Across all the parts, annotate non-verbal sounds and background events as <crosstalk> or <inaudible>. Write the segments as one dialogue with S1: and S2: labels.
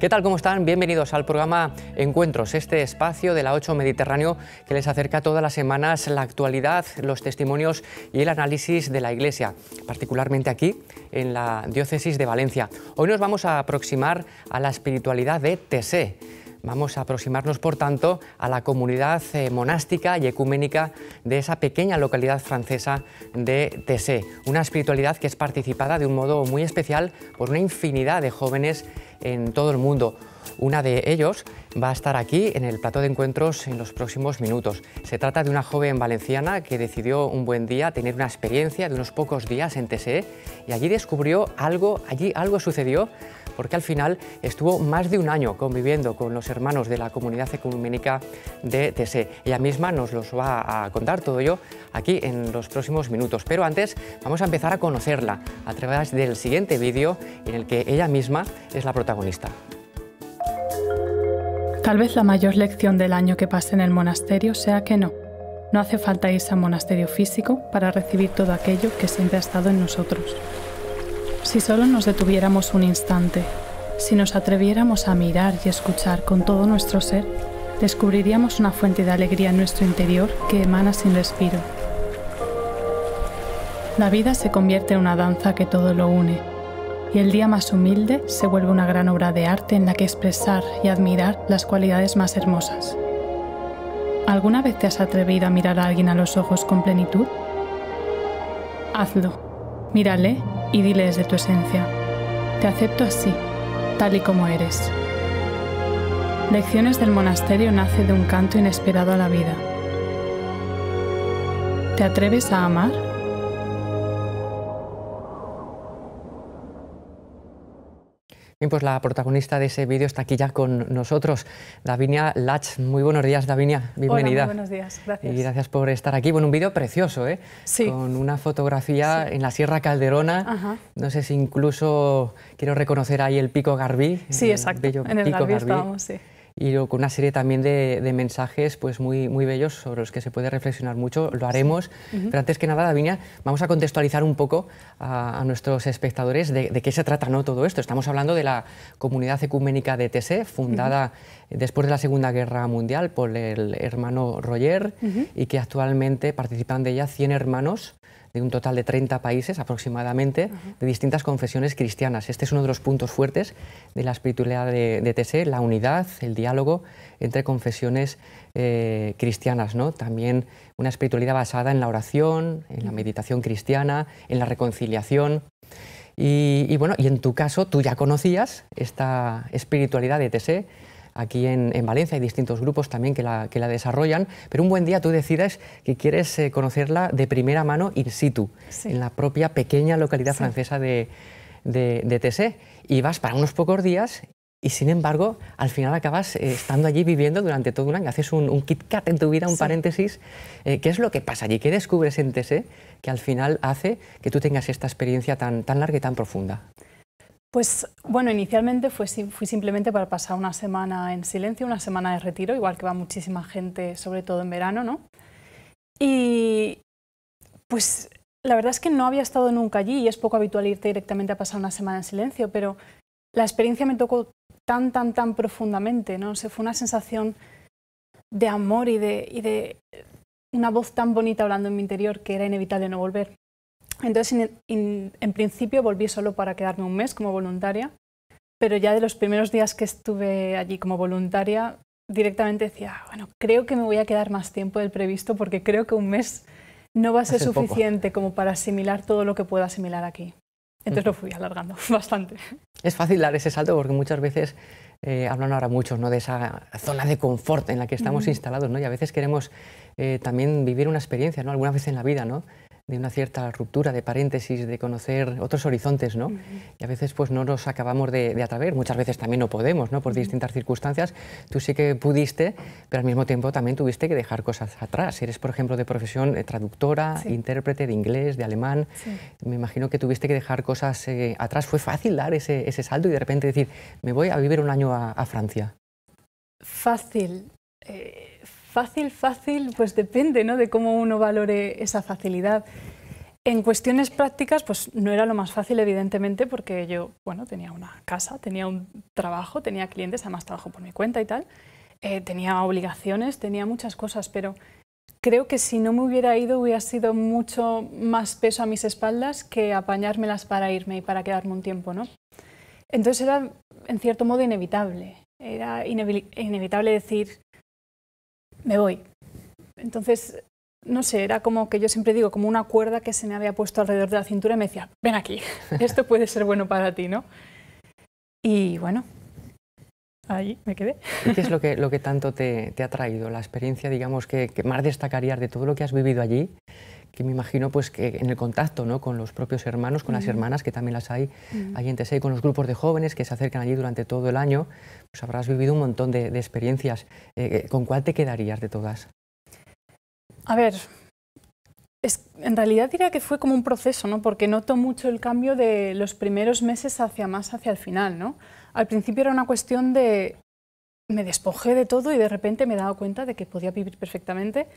S1: ¿Qué tal? ¿Cómo están? Bienvenidos al programa Encuentros, este espacio de la 8 Mediterráneo que les acerca todas las semanas la actualidad, los testimonios y el análisis de la Iglesia, particularmente aquí en la Diócesis de Valencia. Hoy nos vamos a aproximar a la espiritualidad de Tessé. Vamos a aproximarnos, por tanto, a la comunidad eh, monástica y ecuménica de esa pequeña localidad francesa de Tessé, una espiritualidad que es participada de un modo muy especial por una infinidad de jóvenes en todo el mundo. Una de ellos va a estar aquí en el plato de encuentros en los próximos minutos. Se trata de una joven valenciana que decidió un buen día tener una experiencia de unos pocos días en TSE y allí descubrió algo, allí algo sucedió porque al final estuvo más de un año conviviendo con los hermanos de la comunidad ecuménica de TC. Ella misma nos los va a contar todo ello aquí en los próximos minutos, pero antes vamos a empezar a conocerla a través del siguiente vídeo en el que ella misma es la protagonista.
S2: Tal vez la mayor lección del año que pase en el monasterio sea que no. No hace falta irse a un monasterio físico para recibir todo aquello que siempre ha estado en nosotros. Si solo nos detuviéramos un instante, si nos atreviéramos a mirar y escuchar con todo nuestro ser, descubriríamos una fuente de alegría en nuestro interior que emana sin respiro. La vida se convierte en una danza que todo lo une, y el día más humilde se vuelve una gran obra de arte en la que expresar y admirar las cualidades más hermosas. ¿Alguna vez te has atrevido a mirar a alguien a los ojos con plenitud? Hazlo. Mírale y diles de tu esencia. Te acepto así, tal y como eres. Lecciones del monasterio nace de un canto inesperado a la vida. ¿Te atreves a amar?
S1: Bien, pues la protagonista de ese vídeo está aquí ya con nosotros, Davinia Lach. Muy buenos días, Davinia. Bienvenida. muy buenos
S2: días, gracias. Y
S1: gracias por estar aquí. Bueno, un vídeo precioso, ¿eh? Sí. Con una fotografía en la Sierra Calderona. Ajá. No sé si incluso quiero reconocer ahí el Pico Garbí. Sí, exacto. en el Pico Garbí, sí y con una serie también de, mensajes pues muy, muy bellos sobre los que se puede reflexionar mucho. Lo haremos, pero antes que nada, Davinia, vamos a contextualizar un poco a, nuestros espectadores de, qué se trata ¿no? todo esto. Estamos hablando de la comunidad ecuménica de Tese, fundada después de la Segunda Guerra Mundial por el hermano Roger y que actualmente participan de ella 100 hermanos de un total de 30 países aproximadamente de distintas confesiones cristianas. Este es uno de los puntos fuertes de la espiritualidad de, de la unidad, el diálogo entre confesiones eh, cristianas. ¿no? También una espiritualidad basada en la oración, en la meditación cristiana, en la reconciliación. Y, bueno, y en tu caso, tú ya conocías esta espiritualidad de TC aquí en, Valencia, hay distintos grupos también que la, desarrollan, pero un buen día tú decides que quieres eh, conocerla de primera mano in situ, en la propia pequeña localidad francesa de, de, Tessé, y vas para unos pocos días y sin embargo, al final acabas eh, estando allí viviendo durante todo un año. Haces un, kit kat en tu vida, un paréntesis. Eh, ¿Qué es lo que pasa allí? ¿Qué descubres en Tessé que al final hace que tú tengas esta experiencia tan larga y tan profunda?
S2: Pues bueno, inicialmente fui simplemente para pasar una semana en silencio, una semana de retiro, igual que va muchísima gente, sobre todo en verano, ¿no? Y pues la verdad es que no había estado nunca allí y es poco habitual irte directamente a pasar una semana en silencio, pero la experiencia me tocó tan, tan, tan profundamente, ¿no? O fue una sensación de amor y de una voz tan bonita hablando en mi interior que era inevitable no volver. Entonces, en, principio volví solo para quedarme un mes como voluntaria, pero ya de los primeros días que estuve allí como voluntaria, directamente decía, ah, bueno, creo que me voy a quedar más tiempo del previsto porque creo que un mes no va a ser suficiente como para asimilar todo lo que puedo asimilar aquí. Entonces lo fui alargando <laughs> bastante.
S1: Es fácil dar ese salto porque muchas veces eh, hablan ahora muchos ¿no? de esa zona de confort en la que estamos instalados ¿no? y a veces queremos eh, también vivir una experiencia, ¿no? alguna vez en la vida, ¿no? de una cierta ruptura de paréntesis, de conocer otros horizontes, ¿no? Y a veces pues no nos acabamos de, de muchas veces también no podemos, ¿no? Por distintas circunstancias. Tú sí que pudiste, pero al mismo tiempo también tuviste que dejar cosas atrás. Eres, por ejemplo, de profesión eh, traductora, intérprete de inglés, de alemán. Me imagino que tuviste que dejar cosas eh, atrás. ¿Fue fácil dar ese, salto y de repente decir, me voy a vivir un año a, Francia?
S2: Fácil. Eh, Fácil, fácil, pues depende de cómo uno valore esa facilidad. En cuestiones prácticas, pues no era lo más fácil, evidentemente, porque yo, bueno, tenía una casa, tenía un trabajo, tenía clientes, además trabajo por mi cuenta y tal, eh, tenía obligaciones, tenía muchas cosas, pero creo que si no me hubiera ido hubiera sido mucho más peso a mis espaldas que apañármelas para irme y para quedarme un tiempo, ¿no? Entonces era, en cierto modo, inevitable. Era inevitable decir, me voy. Entonces, no sé, era como que yo siempre digo, como una cuerda que se me había puesto alrededor de la cintura y me decía, ven aquí, <laughs> esto puede ser bueno para ti, ¿no? Y bueno, ahí me quedé.
S1: ¿Qué es lo que, lo que tanto te, ha traído? La experiencia, digamos, que, que más destacarías de todo lo que has vivido allí, que me imagino pues que en el contacto ¿no? con los propios hermanos, con las hermanas, que también las hay ahí allí en Tesei, con los grupos de jóvenes que se acercan allí durante todo el año, pues habrás vivido un montón de, experiencias. Eh, eh, ¿Con cuál te quedarías de todas?
S2: A ver, es, en realidad diría que fue como un proceso, ¿no? porque noto mucho el cambio de los primeros meses hacia más hacia el final. ¿no? Al principio era una cuestión de me despojé de todo y de repente me he dado cuenta de que podía vivir perfectamente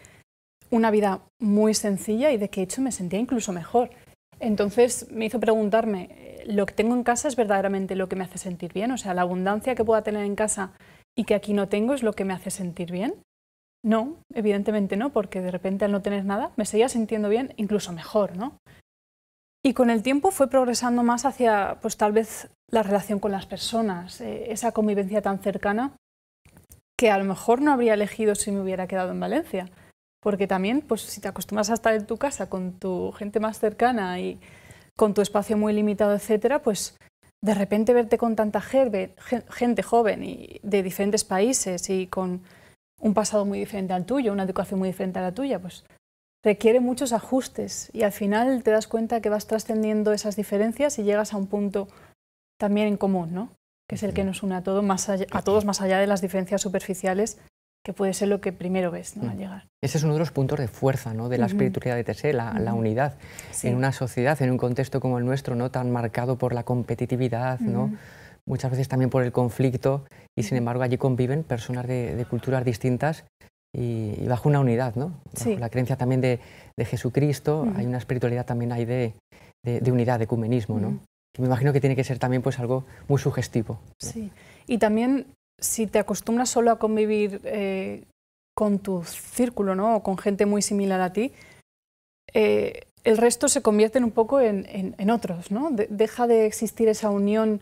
S2: una vida muy sencilla y de que hecho me sentía incluso mejor. Entonces me hizo preguntarme, eh, ¿lo que tengo en casa es verdaderamente lo que me hace sentir bien? O sea, la abundancia que pueda tener en casa y que aquí no tengo es lo que me hace sentir bien. No, evidentemente no, porque de repente al no tener nada me seguía sintiendo bien, incluso mejor, ¿no? Y con el tiempo fue progresando más hacia, pues tal vez, la relación con las personas, eh, esa convivencia tan cercana que a lo mejor no habría elegido si me hubiera quedado en Valencia porque también, pues si te acostumbras a estar en tu casa con tu gente más cercana y con tu espacio muy limitado, etcétera, pues de repente verte con tanta gente joven y de diferentes países y con un pasado muy diferente al tuyo, una educación muy diferente a la tuya, pues requiere muchos ajustes y al final te das cuenta que vas trascendiendo esas diferencias y llegas a un punto también en común, ¿no? que es el que nos une a, a todos más allá de las diferencias superficiales que puede ser lo que primero ves al mm. llegar.
S1: Ese es uno de los puntos de fuerza ¿no? de la espiritualidad de Tessé, la, unidad. En una sociedad, en un contexto como el nuestro, ¿no? tan marcado por la competitividad, ¿no? muchas veces también por el conflicto, y sin embargo allí conviven personas de, culturas distintas y, bajo una unidad, ¿no? la creencia también de, Jesucristo, hay una espiritualidad también ahí de, unidad, de ecumenismo. ¿no? me imagino que tiene que ser también pues, algo muy sugestivo. Sí,
S2: y también si te acostumbras solo a convivir eh, con tu círculo, ¿no? O con gente muy similar a ti, eh, el resto se convierte un poco en, otros, ¿no? deja de existir esa unión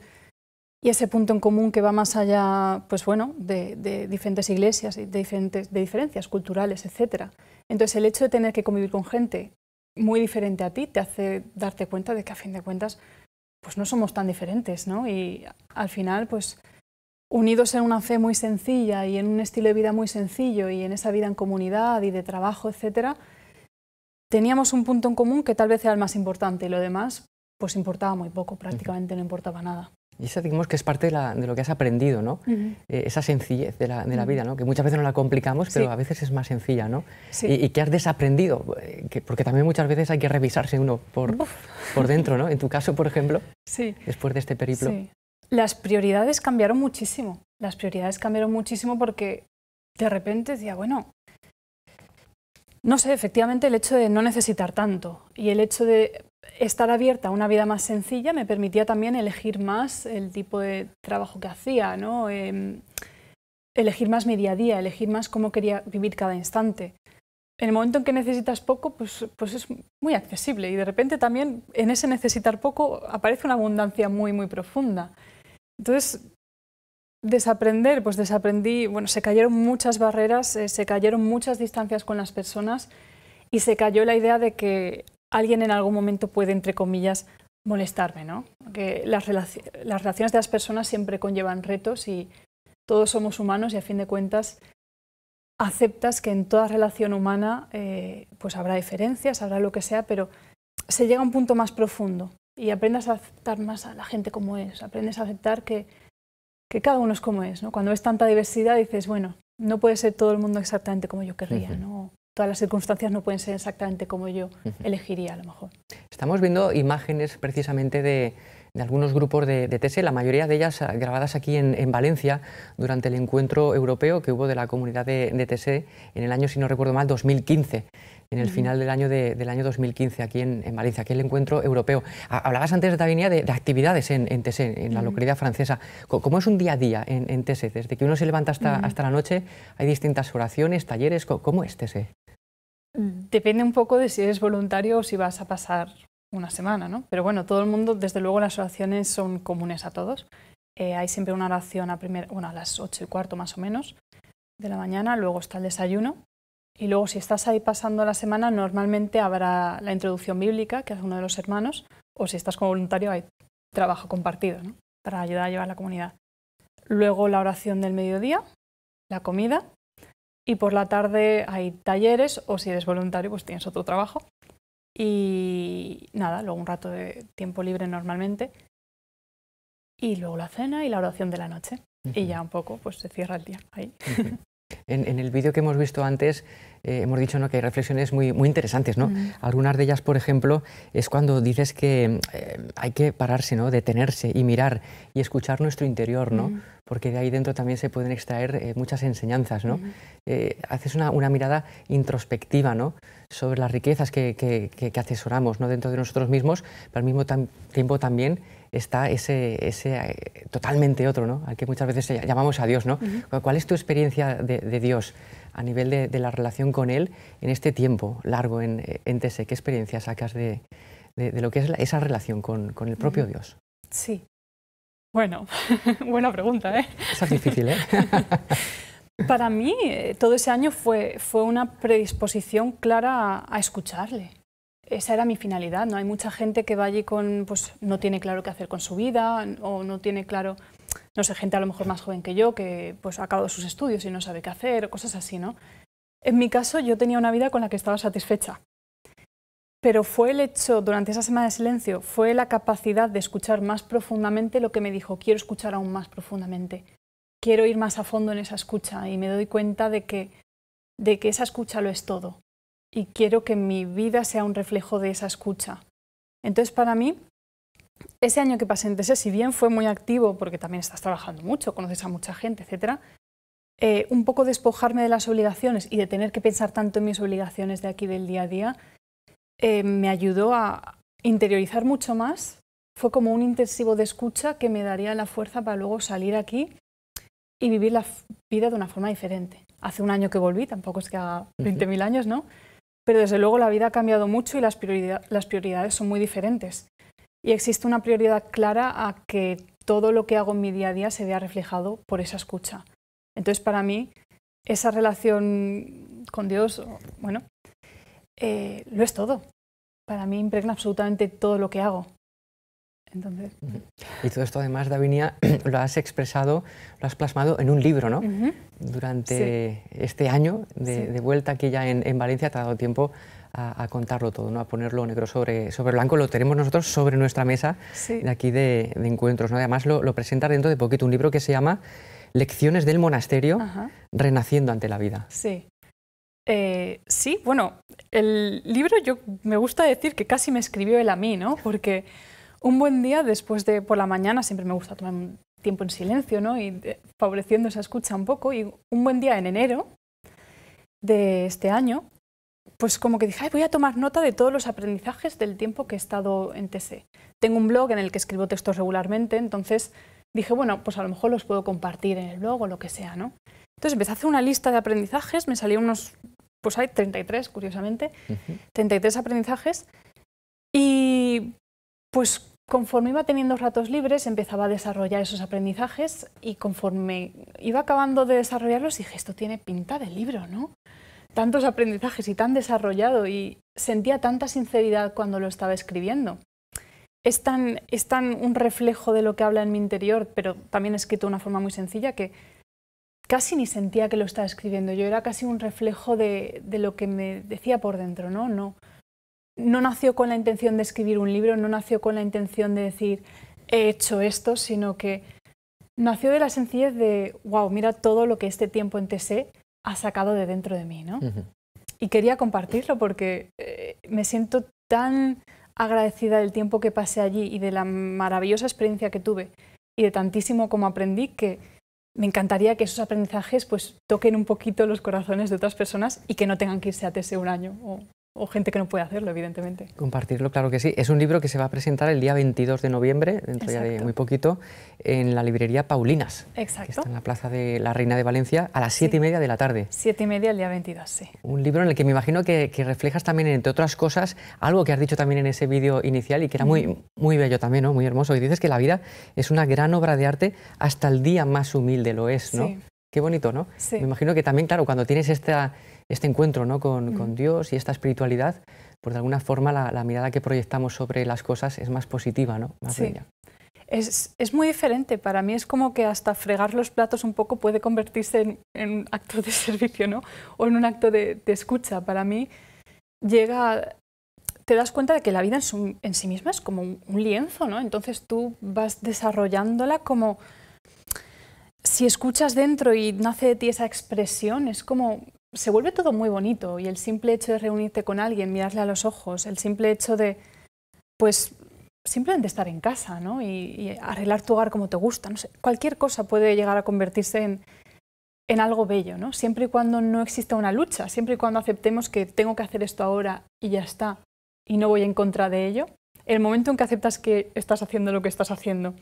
S2: y ese punto en común que va más allá, pues bueno, de, diferentes iglesias, de, de diferencias culturales, etc. Entonces el hecho de tener que convivir con gente muy diferente a ti te hace darte cuenta de que a fin de cuentas, pues no somos tan diferentes, ¿no? Y al final, pues unidos en una fe muy sencilla y en un estilo de vida muy sencillo y en esa vida en comunidad y de trabajo, etcétera, teníamos un punto en común que tal vez era el más importante y lo demás pues importaba muy poco, prácticamente no importaba nada.
S1: Y eso digamos que es parte de, lo que has aprendido, ¿no? Eh, esa sencillez de la, vida, ¿no? Que muchas veces no la complicamos, pero a veces es más sencilla, ¿no? Sí. Y, que has desaprendido, eh, porque también muchas veces hay que revisarse uno por, dentro, ¿no? En tu caso, por ejemplo, después de este periplo. Sí
S2: las prioridades cambiaron muchísimo. Las prioridades cambiaron muchísimo porque de repente decía, bueno, no sé, efectivamente el hecho de no necesitar tanto y el hecho de estar abierta a una vida más sencilla me permitía también elegir más el tipo de trabajo que hacía, ¿no? Em, elegir más mi día a día, elegir más cómo quería vivir cada instante. En el momento en que necesitas poco, pues, pues es muy accesible y de repente también en ese necesitar poco aparece una abundancia muy, muy profunda. Entonces, desaprender, pues desaprendí, bueno, se cayeron muchas barreras, eh, se cayeron muchas distancias con las personas y se cayó la idea de que alguien en algún momento puede, entre comillas, molestarme, ¿no? Que las, relaciones de las personas siempre conllevan retos y todos somos humanos y a fin de cuentas aceptas que en toda relación humana eh, pues habrá diferencias, habrá lo que sea, pero se llega a un punto más profundo y aprendas a aceptar más a la gente como es, aprendes a aceptar que, cada uno es como es. ¿no? Cuando ves tanta diversidad dices, bueno, no puede ser todo el mundo exactamente como yo querría, ¿no? todas las circunstancias no pueden ser exactamente como yo elegiría a lo mejor.
S1: Estamos viendo imágenes precisamente de, algunos grupos de, TSE, e, la mayoría de ellas grabadas aquí en, Valencia durante el encuentro europeo que hubo de la comunidad de, TSE e en el año, si no recuerdo mal, 2015 en el final del año, del año 2015 aquí en, en, Valencia, que el encuentro europeo. Hablabas antes, Davinia, de, de actividades en, en Tese, en la localidad francesa. ¿Cómo es un día a día en, en Tese? Desde que uno se levanta hasta, hasta la noche, hay distintas oraciones, talleres. ¿Cómo es Tese?
S2: Depende un poco de si eres voluntario o si vas a pasar una semana, ¿no? Pero bueno, todo el mundo, desde luego las oraciones son comunes a todos. Eh, hay siempre una oración a, primer, bueno, a las 8 y cuarto más o menos de la mañana, luego está el desayuno, y luego, si estás ahí pasando la semana, normalmente habrá la introducción bíblica que hace uno de los hermanos, o si estás como voluntario, hay trabajo compartido para ayudar a llevar a la comunidad. Luego, la oración del mediodía, la comida, y por la tarde hay talleres, o si eres voluntario, pues tienes otro trabajo. Y nada, luego un rato de tiempo libre normalmente. Y luego la cena y la oración de la noche. Y ya un poco, pues se cierra el día ahí.
S1: En, el vídeo que hemos visto antes, eh, hemos dicho que hay reflexiones muy, interesantes. ¿no? Mm. Algunas de ellas, por ejemplo, es cuando dices que eh, hay que pararse, ¿no? detenerse y mirar y escuchar nuestro interior, ¿no? Mm. porque de ahí dentro también se pueden extraer eh, muchas enseñanzas. ¿no? Mm. haces una, mirada introspectiva ¿no? sobre las riquezas que, asesoramos dentro de nosotros mismos, pero al mismo tiempo también está ese, ese eh, totalmente otro, ¿no? al que muchas veces llamamos a Dios. ¿no? ¿Cuál es tu experiencia de, Dios a nivel de, la relación con Él en este tiempo largo en, en TSE? ¿Qué experiencia sacas de, de lo que es esa relación con, con el propio Dios?
S2: Sí. Bueno, <laughs> buena pregunta, ¿eh? Esa es difícil, ¿eh? <laughs> Para mí, eh, todo ese año fue, fue una predisposición clara a escucharle esa era mi finalidad, ¿no? Hay mucha gente que va allí con, pues no tiene claro qué hacer con su vida o no tiene claro, no sé, gente a lo mejor más joven que yo que pues ha acabado sus estudios y no sabe qué hacer o cosas así, ¿no? En mi caso yo tenía una vida con la que estaba satisfecha, pero fue el hecho, durante esa semana de silencio, fue la capacidad de escuchar más profundamente lo que me dijo, quiero escuchar aún más profundamente, quiero ir más a fondo en esa escucha y me doy cuenta de que, de que esa escucha lo es todo, y quiero que mi vida sea un reflejo de esa escucha. Entonces, para mí, ese año que pasé en TSE, si bien fue muy activo, porque también estás trabajando mucho, conoces a mucha gente, etc., eh, un poco despojarme de las obligaciones y de tener que pensar tanto en mis obligaciones de aquí del día a día, eh, me ayudó a interiorizar mucho más. Fue como un intensivo de escucha que me daría la fuerza para luego salir aquí y vivir la vida de una forma diferente. Hace un año que volví, tampoco es que haga 20.000 años, ¿no? pero desde luego la vida ha cambiado mucho y las, prioridades son muy diferentes. Y existe una prioridad clara a que todo lo que hago en mi día a día se vea reflejado por esa escucha. Entonces, para mí, esa relación con Dios, bueno, eh, lo es todo. Para mí impregna absolutamente todo lo que hago. Entonces...
S1: Y todo esto además, Davinia, <clears throat> lo has expresado, lo has plasmado en un libro, ¿no? Durante este año de, vuelta aquí ya en, Valencia te ha dado tiempo a, contarlo todo, ¿no? A ponerlo negro sobre, sobre blanco, lo tenemos nosotros sobre nuestra mesa de aquí de, encuentros, ¿no? Además lo, lo presentas dentro de poquito, un libro que se llama Lecciones del monasterio, renaciendo ante la vida. Sí.
S2: Eh, sí, bueno, el libro yo me gusta decir que casi me escribió él a mí, ¿no? Porque un buen día después de por la mañana, siempre me gusta tomar un tiempo en silencio, ¿no? Y eh, favoreciendo esa escucha un poco. Y un buen día en enero de este año, pues como que dije, voy a tomar nota de todos los aprendizajes del tiempo que he estado en TC. Tengo un blog en el que escribo textos regularmente, entonces dije, bueno, pues a lo mejor los puedo compartir en el blog o lo que sea, ¿no? Entonces empecé a hacer una lista de aprendizajes, me salieron unos, pues hay 33, curiosamente, 33 aprendizajes, y pues Conforme iba teniendo ratos libres, empezaba a desarrollar esos aprendizajes y conforme iba acabando de desarrollarlos, dije, esto tiene pinta de libro, ¿no? Tantos aprendizajes y tan desarrollado y sentía tanta sinceridad cuando lo estaba escribiendo. Es tan, es tan un reflejo de lo que habla en mi interior, pero también escrito de una forma muy sencilla que casi ni sentía que lo estaba escribiendo. Yo era casi un reflejo de, de lo que me decía por dentro, ¿no? No, no nació con la intención de escribir un libro, no nació con la intención de decir he hecho esto, sino que nació de la sencillez de wow, mira todo lo que este tiempo en TC e ha sacado de dentro de mí, ¿no? Y quería compartirlo porque eh, me siento tan agradecida del tiempo que pasé allí y de la maravillosa experiencia que tuve y de tantísimo como aprendí que me encantaría que esos aprendizajes pues toquen un poquito los corazones de otras personas y que no tengan que irse a TSE un año o gente que no puede hacerlo, evidentemente.
S1: Compartirlo, claro que sí. Es un libro que se va a presentar el día 22 de noviembre, dentro ya de muy poquito, en la librería Paulinas,
S2: Exacto. que está en la
S1: Plaza de la Reina de Valencia, a las siete y media de la tarde.
S2: Siete y media el día 22,
S1: sí. Un libro en el que me imagino que, reflejas también, entre otras cosas, algo que has dicho también en ese vídeo inicial y que era muy, muy bello también, ¿no? muy hermoso, y dices que la vida es una gran obra de arte hasta el día más humilde lo es, ¿no? Sí. Qué bonito, ¿no? Sí. Me imagino que también, claro, cuando tienes esta este encuentro ¿no? Mm. con, Dios y esta espiritualidad, pues de alguna forma la, mirada que proyectamos sobre las cosas es más positiva, ¿no? más
S2: Es, muy diferente. Para mí es como que hasta fregar los platos un poco puede convertirse en, un acto de <laughs> servicio, ¿no? O en un acto de, escucha. Para mí llega... Te das cuenta de que la vida en, sí misma es como un, lienzo, ¿no? Entonces tú vas desarrollándola como... Si escuchas dentro y nace de ti esa expresión, es como se vuelve todo muy bonito y el simple hecho de reunirte con alguien, mirarle a los ojos, el simple hecho de, pues, simplemente estar en casa ¿no? y, arreglar tu hogar como te gusta, cualquier cosa puede llegar a convertirse en, en algo bello, ¿no? siempre y cuando no exista una lucha, siempre y cuando aceptemos que tengo que hacer esto ahora y ya está, y no voy en contra de ello, el momento en que aceptas que estás haciendo lo que estás haciendo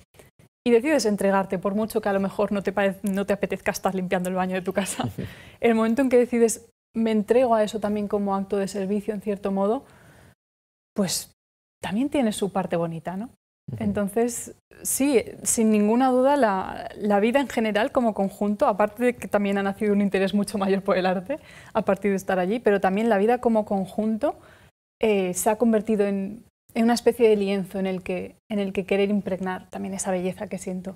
S2: y decides entregarte, por mucho que a lo mejor no te, apetezca estar limpiando el baño de tu casa, <laughs> el momento en que decides me entrego a eso también como acto de servicio, en cierto modo, pues también tiene su parte bonita, ¿no? Entonces, sí, sin ninguna duda, la, vida en general como conjunto, aparte de que también ha nacido un interés mucho mayor por el arte a partir de estar allí, pero también la vida como conjunto eh, se ha convertido en es una especie de lienzo en el, que, en el que querer impregnar también esa belleza que siento.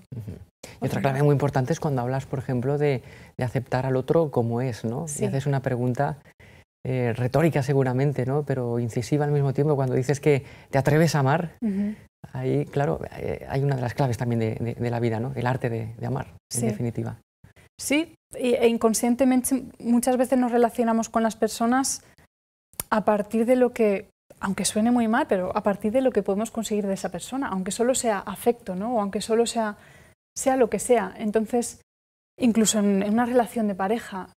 S3: Y otra
S1: clave muy importante es cuando hablas, por ejemplo, de, aceptar al otro como es, ¿no? haces una pregunta eh, retórica seguramente, ¿no? Pero incisiva al mismo tiempo cuando dices que te atreves a amar. Ahí, claro, eh, hay una de las claves también de, la vida, ¿no? El arte de, amar, en definitiva.
S2: Sí, e inconscientemente muchas veces nos relacionamos con las personas a partir de lo que aunque suene muy mal, pero a partir de lo que podemos conseguir de esa persona, aunque solo sea afecto, ¿no? O aunque solo sea, sea lo que sea. Entonces, incluso en, una relación de pareja,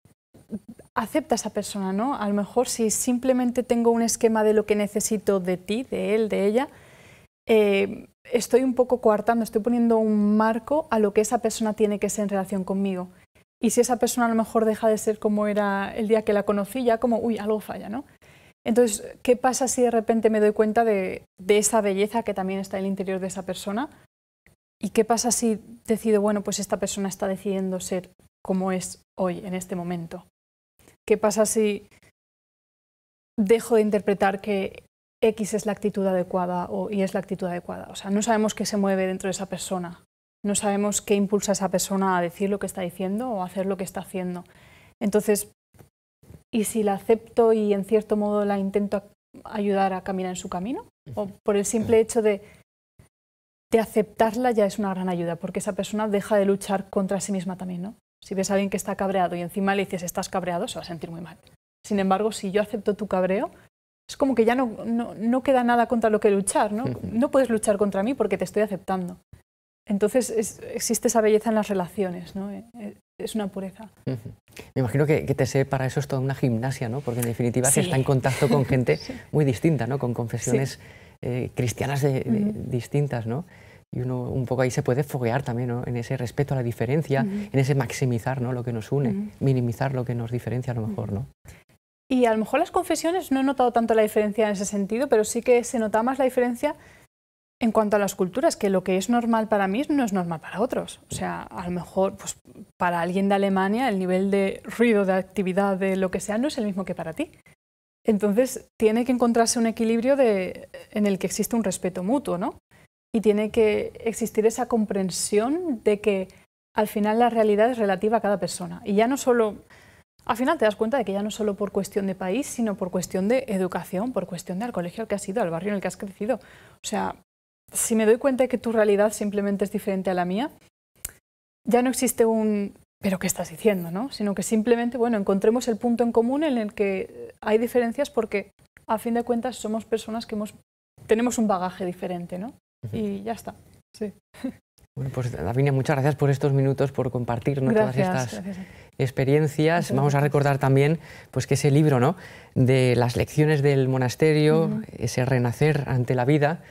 S2: acepta a esa persona, ¿no? A lo mejor si simplemente tengo un esquema de lo que necesito de ti, de él, de ella, eh, estoy un poco coartando, estoy poniendo un marco a lo que esa persona tiene que ser en relación conmigo. Y si esa persona a lo mejor deja de ser como era el día que la conocí, ya como, uy, algo falla, ¿no? Entonces, ¿qué pasa si de repente me doy cuenta de, esa belleza que también está en el interior de esa persona? ¿Y qué pasa si decido, bueno, pues esta persona está decidiendo ser como es hoy, en este momento? ¿Qué pasa si dejo de interpretar que X es la actitud adecuada o Y es la actitud adecuada? O sea, no sabemos qué se mueve dentro de esa persona, no sabemos qué impulsa a esa persona a decir lo que está diciendo o a hacer lo que está haciendo. Entonces, y si la acepto y en cierto modo la intento ayudar a caminar en su camino, o por el simple hecho de, aceptarla ya es una gran ayuda, porque esa persona deja de luchar contra sí misma también, ¿no? Si ves a alguien que está cabreado y encima le dices estás cabreado, se va a sentir muy mal. Sin embargo, si yo acepto tu cabreo, es como que ya no, no queda nada contra lo que luchar, ¿no? No puedes luchar contra mí porque te estoy aceptando. Entonces existe esa belleza en las relaciones, ¿no? Eh, eh, es una pureza.
S1: Me imagino que, te sé para eso es toda una gimnasia, ¿no? porque en definitiva se está en contacto con gente <laughs> muy distinta, ¿no? con confesiones eh, cristianas distintas. ¿no? Y uno un poco ahí se puede foguear también ¿no? en ese respeto a la diferencia, en ese maximizar ¿no? lo que nos une, minimizar lo que nos diferencia a lo mejor. ¿no?
S2: Y a lo mejor las confesiones no he notado tanto la diferencia en ese sentido, pero sí que se nota más la diferencia en cuanto a las culturas, que lo que es normal para mí no es normal para otros. O sea, a lo mejor pues, para alguien de Alemania el nivel de ruido, de actividad, de lo que sea, no es el mismo que para ti. Entonces, tiene que encontrarse un equilibrio de, en el que existe un respeto mutuo, ¿no? Y tiene que existir esa comprensión de que al final la realidad es relativa a cada persona. Y ya no solo, al final te das cuenta de que ya no solo por cuestión de país, sino por cuestión de educación, por cuestión del colegio al que has ido, al barrio en el que has crecido. O sea, si me doy cuenta de que tu realidad simplemente es diferente a la mía, ya no existe un pero qué estás diciendo, ¿no? Sino que simplemente, bueno, encontremos el punto en común en el que eh, hay diferencias porque a fin de cuentas somos personas que hemos, tenemos un bagaje diferente, ¿no? Y ya está. Sí. <laughs>
S1: Bueno, pues Davinia, muchas gracias por estos minutos, por compartirnos todas estas experiencias. Vamos a recordar también pues, que ese libro de las lecciones del monasterio, ese renacer ante la vida,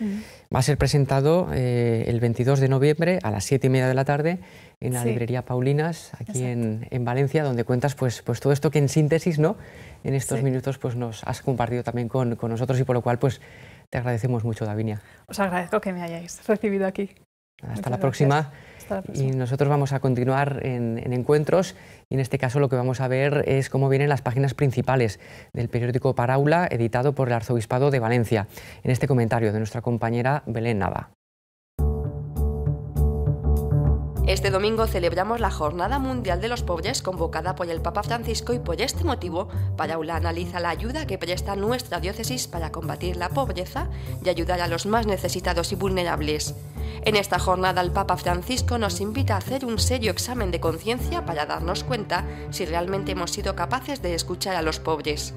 S1: va a ser presentado eh, el 22 de noviembre a las 7 y media de la tarde en la librería Paulinas, aquí en, Valencia, donde cuentas pues, pues todo esto que en síntesis ¿no? en estos minutos pues, nos has compartido también con, con nosotros y por lo cual pues, te agradecemos mucho, Davinia.
S2: Os agradezco que me hayáis recibido aquí.
S1: Hasta la, próxima, Y nosotros vamos a continuar en, en, encuentros y en este caso lo que vamos a ver es cómo vienen las páginas principales del periódico Paraula editado por el Arzobispado de Valencia, en este comentario de nuestra compañera Belén Nava.
S4: Este domingo celebramos la Jornada Mundial de los Pobres convocada por el Papa Francisco y por este motivo, Paraula analiza la ayuda que presta nuestra diócesis para combatir la pobreza y ayudar a los más necesitados y vulnerables. En esta jornada el Papa Francisco nos invita a hacer un serio examen de conciencia para darnos cuenta si realmente hemos sido capaces de escuchar a los pobres.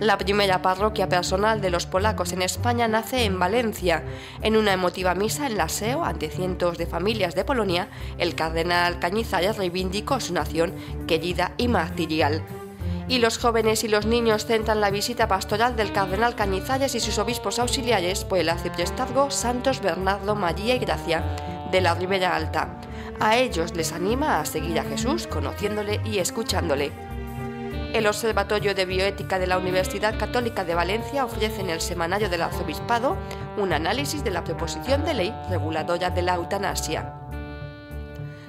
S4: La primera parroquia personal de los polacos en España nace en Valencia. En una emotiva misa en la SEO ante cientos de familias de Polonia, el cardenal Cañizares reivindicó su nación querida y martirial y los jóvenes y los niños centran la visita pastoral del cardenal Cañizares y sus obispos auxiliares por el arciprestazgo Santos Bernardo María y Gracia de la Ribera Alta. A ellos les anima a seguir a Jesús conociéndole y escuchándole. El Observatorio de Bioética de la Universidad Católica de Valencia ofrece en el Semanario del Arzobispado un análisis de la proposición de ley reguladora de la eutanasia.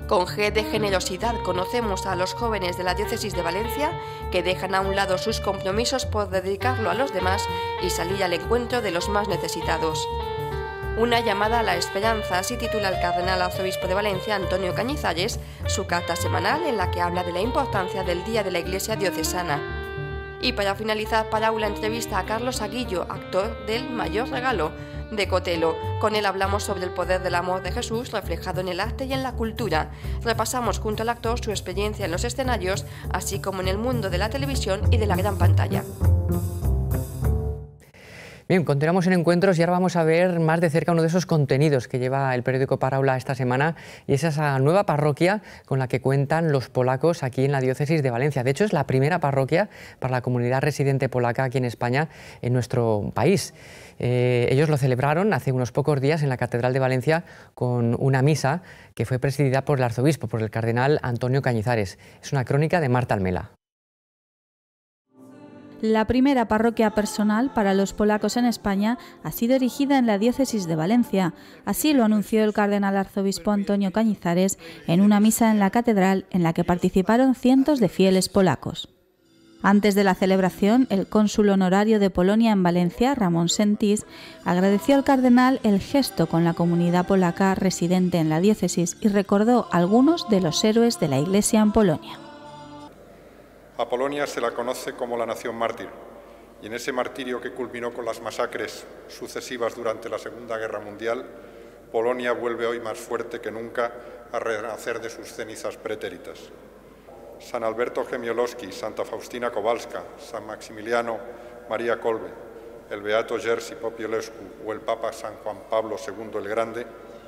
S4: Con G de generosidad conocemos a los jóvenes de la diócesis de Valencia que dejan a un lado sus compromisos por dedicarlo a los demás y salir al encuentro de los más necesitados. Una llamada a la esperanza, así titula el cardenal arzobispo de Valencia, Antonio Cañizales, su carta semanal en la que habla de la importancia del Día de la Iglesia Diocesana. Y para finalizar, para una entrevista a Carlos Aguillo, actor del Mayor Regalo de Cotelo. Con él hablamos sobre el poder del amor de Jesús reflejado en el arte y en la cultura. Repasamos junto al actor su experiencia en los escenarios, así como en el mundo de la televisión y de la gran pantalla.
S1: Bien, continuamos en encuentros y ahora vamos a ver más de cerca uno de esos contenidos que lleva el periódico Paraula esta semana y es esa nueva parroquia con la que cuentan los polacos aquí en la diócesis de Valencia. De hecho, es la primera parroquia para la comunidad residente polaca aquí en España, en nuestro país. Eh, ellos lo celebraron hace unos pocos días en la Catedral de Valencia con una misa que fue presidida por el arzobispo, por el cardenal Antonio Cañizares. Es una crónica de Marta Almela.
S5: La primera parroquia personal para los polacos en España ha sido erigida en la diócesis de Valencia. Así lo anunció el cardenal arzobispo Antonio Cañizares en una misa en la catedral en la que participaron cientos de fieles polacos. Antes de la celebración, el cónsul honorario de Polonia en Valencia, Ramón Sentis, agradeció al cardenal el gesto con la comunidad polaca residente en la diócesis y recordó algunos de los héroes de la Iglesia en Polonia.
S1: A Polonia se la conoce como la nación mártir, y en ese martirio que culminó con las masacres sucesivas durante la Segunda Guerra Mundial, Polonia vuelve hoy más fuerte que nunca a renacer de sus cenizas pretéritas. San Alberto Gemiolowski, Santa Faustina Kowalska, San Maximiliano María Kolbe, el Beato Jerzy Popielescu o el Papa San Juan Pablo II el Grande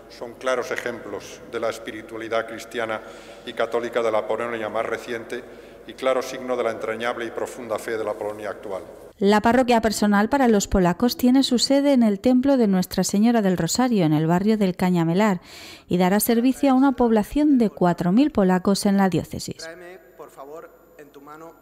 S1: son claros ejemplos de la espiritualidad cristiana y católica de la Polonia más reciente y claro signo de la entrañable y profunda fe de la Polonia actual.
S5: La parroquia personal para los polacos tiene su sede en el templo de Nuestra Señora del Rosario, en el barrio del Cañamelar, y dará servicio a una población de 4.000 polacos en la diócesis.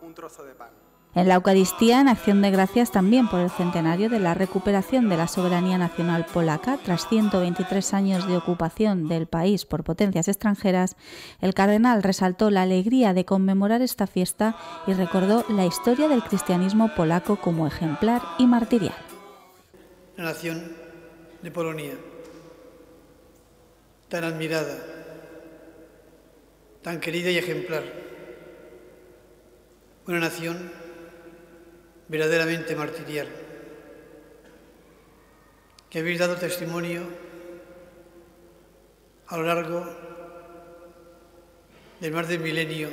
S3: un trozo de pan.
S5: En la Eucaristía, en acción de gracias también por el centenario de la recuperación de la soberanía nacional polaca tras 123 años de ocupación del país por potencias extranjeras, el cardenal resaltó la alegría de conmemorar esta fiesta y recordó la historia del cristianismo polaco como ejemplar y martirial.
S3: La nación de Polonia, tan admirada, tan querida y ejemplar, una nación verdaderamente martirial, que habéis dado testimonio a lo largo del más de milenio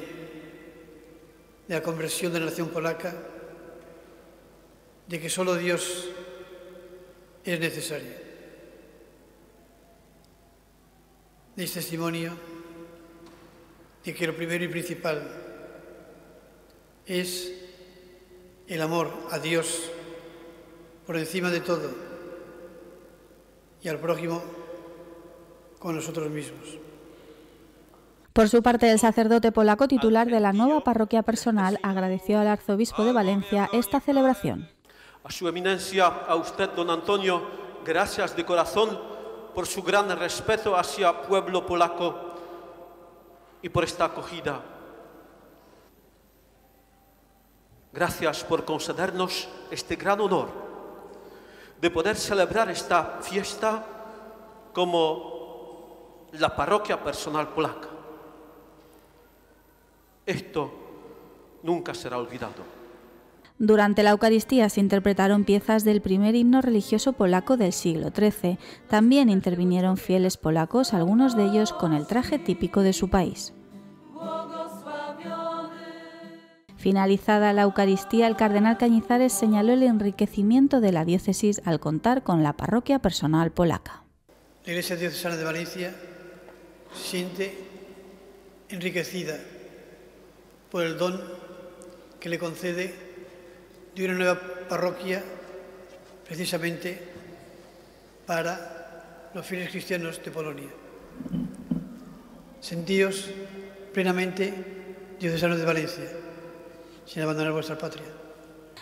S3: de la conversión de la nación polaca, de que solo Dios es necesario. Deis testimonio de que lo primero y principal es el amor a Dios por encima de todo y al prójimo con nosotros mismos.
S5: Por su parte, el sacerdote polaco titular de la nueva parroquia personal agradeció al arzobispo de Valencia esta celebración.
S3: A su eminencia, a usted, don Antonio, gracias de corazón por su gran respeto hacia el pueblo polaco y por esta acogida. Gracias por concedernos este gran honor de poder celebrar esta fiesta como la parroquia personal polaca. Esto nunca será olvidado.
S5: Durante la Eucaristía se interpretaron piezas del primer himno religioso polaco del siglo XIII. También intervinieron fieles polacos, algunos de ellos con el traje típico de su país. Finalizada la Eucaristía, el cardenal Cañizares señaló el enriquecimiento de la diócesis al contar con la parroquia personal polaca.
S3: La Iglesia Diocesana de Valencia se siente enriquecida por el don que le concede de una nueva parroquia precisamente para los fieles cristianos de Polonia. Sentíos plenamente diocesanos de Valencia sin abandonar vuestra patria.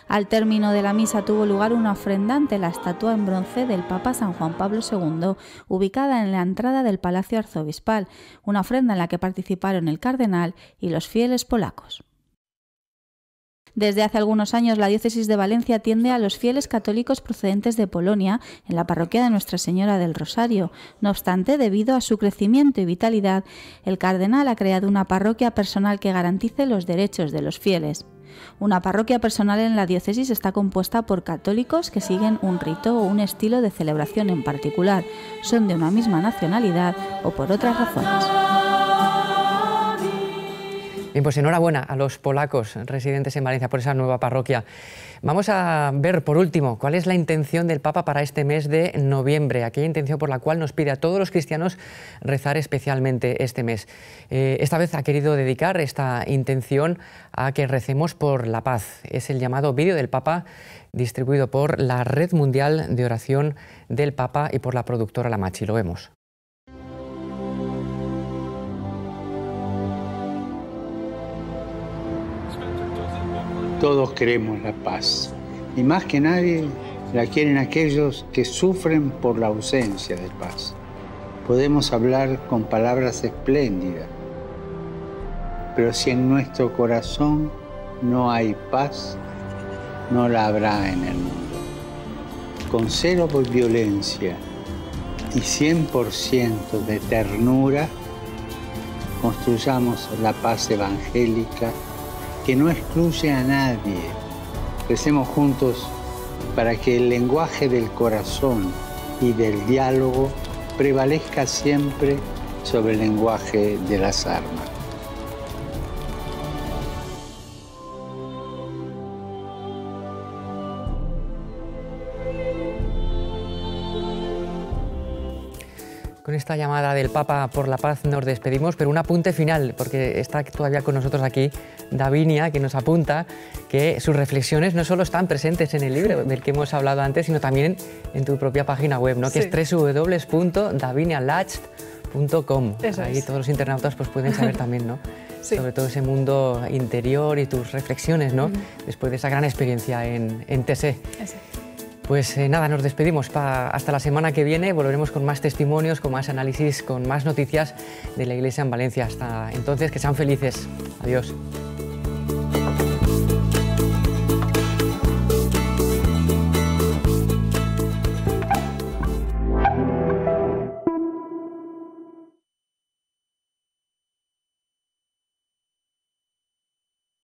S5: Al término de la misa tuvo lugar una ofrenda ante la estatua en bronce del Papa San Juan Pablo II, ubicada en la entrada del Palacio Arzobispal, una ofrenda en la que participaron el cardenal y los fieles polacos. Desde hace algunos años, la diócesis de Valencia atiende a los fieles católicos procedentes de Polonia en la parroquia de Nuestra Señora del Rosario. No obstante, debido a su crecimiento y vitalidad, el cardenal ha creado una parroquia personal que garantice los derechos de los fieles. Una parroquia personal en la diócesis está compuesta por católicos que siguen un rito o un estilo de celebración en particular, son de una misma nacionalidad o por otras razones.
S1: Bien, pues enhorabuena a los polacos residentes en Valencia por esa nueva parroquia. Vamos a ver, por último, cuál es la intención del Papa para este mes de noviembre, aquella intención por la cual nos pide a todos los cristianos rezar especialmente este mes. Eh, esta vez ha querido dedicar esta intención a que recemos por la paz. Es el llamado vídeo del Papa distribuido por la Red Mundial de Oración del Papa y por la productora La Machi. Lo vemos.
S3: Todos queremos la paz. Y más que nadie la quieren aquellos que sufren por la ausencia de paz. Podemos hablar con palabras espléndidas, pero si en nuestro corazón no hay paz, no la habrá en el mundo. Con cero violencia y 100% de ternura, construyamos la paz evangélica que no excluye a nadie. Recemos juntos para que el lenguaje del corazón y del diálogo prevalezca siempre sobre el lenguaje de las armas.
S1: Con esta llamada del Papa por la paz nos despedimos, pero un apunte final, porque está todavía con nosotros aquí Davinia, que nos apunta que sus reflexiones no solo están presentes en el libro del que hemos hablado antes, sino también en tu propia página web, ¿no? que es www.davinialach.com. Ahí todos los internautas pues, pueden saber <laughs> también, ¿no? sobre todo ese mundo interior y tus reflexiones, ¿no? Después de esa gran experiencia en, TC. Pues eh, nada, nos despedimos. hasta la semana que viene volveremos con más testimonios, con más análisis, con más noticias de la Iglesia en Valencia. Hasta entonces, que sean felices. Adiós.